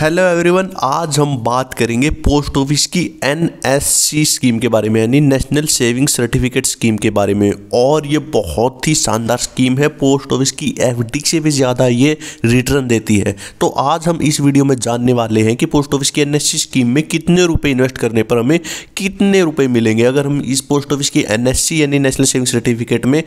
hello everyone आज हम बात करेंगे पोस्ट ऑफिस की एनएससी स्कीम के बारे में यानी नेशनल सेविंग सर्टिफिकेट स्कीम के बारे में और ये बहुत ही शानदार स्कीम है पोस्ट ऑफिस की एफडी से भी ज़्यादा ये रिटर्न देती है तो आज हम इस वीडियो में जानने वाले हैं कि पोस्ट ऑफिस की एनएससी स्कीम में कितने रुपए इन्वेस्ट करने पर हमें कितने रुपये मिलेंगे अगर हम इस पोस्ट ऑफिस की एन यानी नेशनल सेविंग सर्टिफिकेट में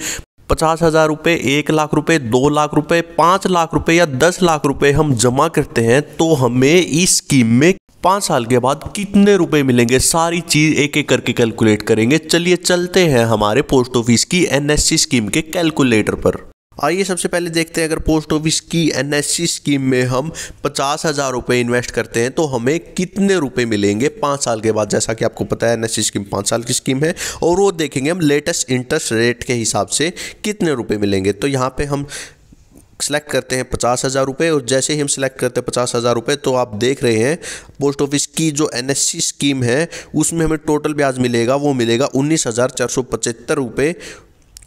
पचास हज़ार रुपये एक लाख रुपए दो लाख रुपए पांच लाख रुपए या दस लाख रुपए हम जमा करते हैं तो हमें इस स्कीम में पांच साल के बाद कितने रुपए मिलेंगे सारी चीज़ एक एक करके कैलकुलेट करेंगे चलिए चलते हैं हमारे पोस्ट ऑफिस की एनएससी स्कीम के कैलकुलेटर पर आइए सबसे पहले देखते हैं अगर पोस्ट ऑफिस की एन स्कीम में हम पचास हज़ार रुपये इन्वेस्ट करते हैं तो हमें कितने रुपए मिलेंगे पाँच साल के बाद जैसा कि आपको पता है एन स्कीम पाँच साल की स्कीम है और वो देखेंगे हम लेटेस्ट इंटरेस्ट रेट के हिसाब से कितने रुपए मिलेंगे तो यहाँ पे हम सिलेक्ट करते हैं पचास हज़ार रुपये और जैसे ही हम सिलेक्ट करते हैं पचास हज़ार रुपये तो आप देख रहे हैं पोस्ट ऑफिस की जो एन स्कीम है उसमें हमें टोटल ब्याज मिलेगा वो मिलेगा उन्नीस हज़ार चार सौ पचहत्तर रुपये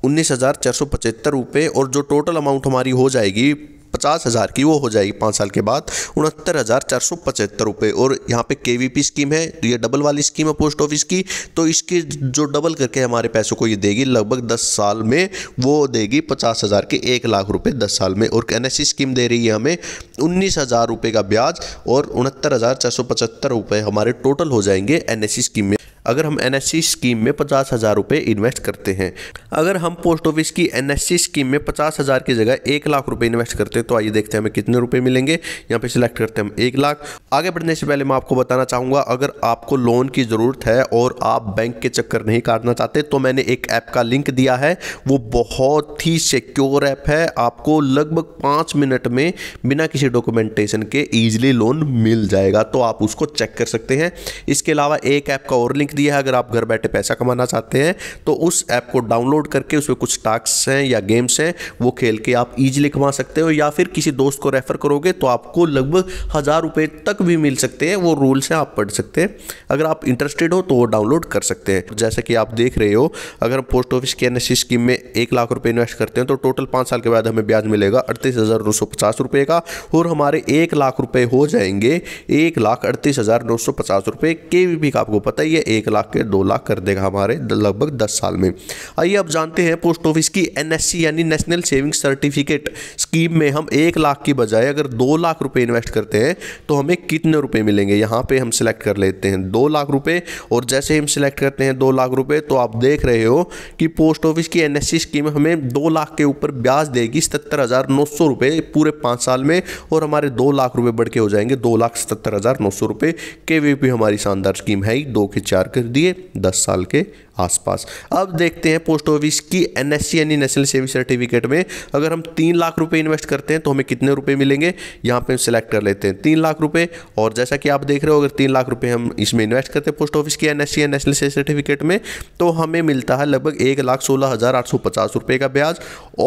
उन्नीस हज़ार चार सौ पचहत्तर रुपये और जो टोटल अमाउंट हमारी हो जाएगी पचास हज़ार की वो हो जाएगी पाँच साल के बाद उनहत्तर हज़ार चार सौ पचहत्तर रुपये और यहाँ पे के स्कीम है तो ये डबल वाली स्कीम है पोस्ट ऑफिस की तो इसकी जो डबल करके हमारे पैसों को ये देगी लगभग दस साल में वो देगी पचास हज़ार के एक लाख रुपये दस साल में और एन स्कीम दे रही है हमें उन्नीस हज़ार रुपये का ब्याज और उनहत्तर हज़ार चार सौ पचहत्तर रुपये हमारे टोटल हो जाएंगे एन स्कीम में अगर हम एन स्कीम में पचास हज़ार रुपये इन्वेस्ट करते हैं अगर हम पोस्ट ऑफिस की एन स्कीम में पचास हज़ार की जगह एक लाख रुपये इन्वेस्ट करते हैं तो आइए देखते हैं हमें कितने रुपये मिलेंगे यहाँ पे सिलेक्ट करते हैं हम एक लाख आगे बढ़ने से पहले मैं आपको बताना चाहूँगा अगर आपको लोन की ज़रूरत है और आप बैंक के चक्कर नहीं काटना चाहते तो मैंने एक ऐप का लिंक दिया है वो बहुत ही सिक्योर ऐप है आपको लगभग पाँच मिनट में बिना किसी डॉक्यूमेंटेशन के ईजिली लोन मिल जाएगा तो आप उसको चेक कर सकते हैं इसके अलावा एक ऐप का और लिंक लिंक दिया है अगर आप घर बैठे पैसा कमाना चाहते हैं तो उस ऐप को डाउनलोड करके उसमें कुछ टास्क हैं या गेम्स हैं वो खेल के आप ईजिली कमा सकते हो या फिर किसी दोस्त को रेफ़र करोगे तो आपको लगभग हज़ार रुपये तक भी मिल सकते हैं वो रूल्स हैं आप पढ़ सकते हैं अगर आप इंटरेस्टेड हो तो वो डाउनलोड कर सकते हैं जैसे कि आप देख रहे हो अगर हम पोस्ट ऑफिस की एन स्कीम में एक लाख रुपये इन्वेस्ट करते हैं तो टोटल पाँच साल के बाद हमें ब्याज मिलेगा अड़तीस हज़ार नौ सौ पचास रुपये का और हमारे एक लाख रुपये हो जाएंगे एक लाख अड़तीस हज़ार नौ सौ पचास रुपये के भी आपको पता ही है एक लाख के दो लाख कर देगा हमारे लगभग दस साल में आइए अब जानते हैं पोस्ट ऑफिस की एन यानी नेशनल सेविंग सर्टिफिकेट स्कीम में हम एक लाख की बजाय अगर दो लाख रुपये इन्वेस्ट करते हैं तो हमें कितने रुपये मिलेंगे यहाँ पे हम सिलेक्ट कर लेते हैं दो लाख रुपये और जैसे हम सिलेक्ट करते हैं दो लाख रुपये तो आप देख रहे हो कि पोस्ट ऑफिस की एन स्कीम हमें दो लाख के ऊपर ब्याज देगी सतर हज़ार नौ सौ रुपये पूरे पाँच साल में और हमारे दो लाख रुपये बढ़ के हो जाएंगे दो लाख सतर हज़ार नौ सौ रुपये के वी पी हमारी शानदार स्कीम है ही दो के चार कर दिए दस साल के आसपास अब देखते हैं पोस्ट ऑफिस की एन यानी नेशनल सेविंग सर्टिफिकेट में अगर हम तीन लाख रुपए इन्वेस्ट करते हैं तो हमें कितने रुपए मिलेंगे यहाँ पे हम सिलेक्ट कर लेते हैं तीन लाख रुपए और जैसा कि आप देख रहे हो अगर तीन लाख रुपए हम इसमें इन्वेस्ट करते हैं पोस्ट ऑफिस की एन या नेशनल सेविंग सर्टिफिकेट में तो हमें मिलता है लगभग एक लाख सोलह हज़ार आठ सौ पचास रुपये का ब्याज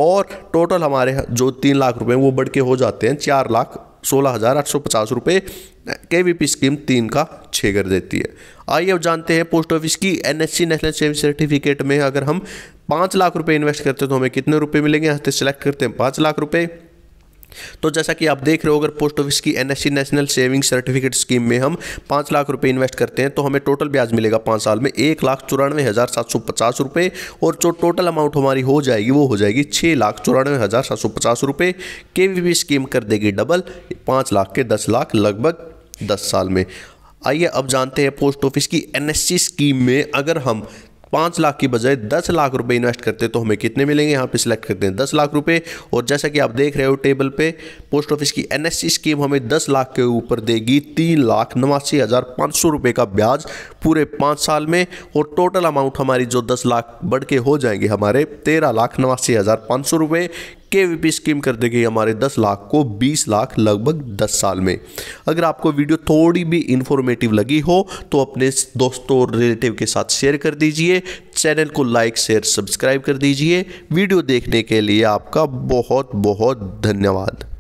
और टोटल हमारे जो तीन लाख रुपये वो बढ़ के हो जाते हैं चार लाख सोलह हज़ार आठ सौ पचास रुपये के वी पी स्कीम तीन का छः कर देती है आइए अब जानते हैं पोस्ट ऑफिस की N S C national saving certificate में अगर हम पाँच लाख रुपये इन्वेस्ट करते हैं तो हमें कितने रुपये मिलेंगे यहाँ से सेलेक्ट करते हैं पाँच लाख रुपये तो जैसा कि आप देख रहे हो अगर पोस्ट ऑफिस की NSC national saving certificate scheme में हम पाँच लाख रुपए इन्वेस्ट करते हैं तो हमें टोटल ब्याज मिलेगा पाँच साल में एक लाख चौरानवे हज़ार सात सौ पचास रुपये और जो टोटल अमाउंट हमारी हो जाएगी वो हो जाएगी छः लाख चौरानवे हज़ार सात सौ पचास रुपये के वी बी स्कीम कर देगी डबल पाँच लाख के दस लाख लगभग दस साल में आइए अब जानते हैं पोस्ट ऑफिस की एन स्कीम में अगर हम पाँच लाख की बजाय दस लाख रुपए इन्वेस्ट करते तो हमें कितने मिलेंगे यहाँ पे सिलेक्ट करते हैं दस लाख रुपए और जैसा कि आप देख रहे हो टेबल पे पोस्ट ऑफिस की एनएससी स्कीम हमें दस लाख के ऊपर देगी तीन लाख नवासी हज़ार पाँच सौ रुपये का ब्याज पूरे पाँच साल में और टोटल अमाउंट हमारी जो दस लाख बढ़ के हो जाएंगे हमारे तेरह लाख नवासी हज़ार पाँच सौ रुपये के वी स्कीम कर देगी हमारे 10 लाख को 20 लाख लगभग 10 साल में अगर आपको वीडियो थोड़ी भी इन्फॉर्मेटिव लगी हो तो अपने दोस्तों और रिलेटिव के साथ शेयर कर दीजिए चैनल को लाइक शेयर सब्सक्राइब कर दीजिए वीडियो देखने के लिए आपका बहुत बहुत धन्यवाद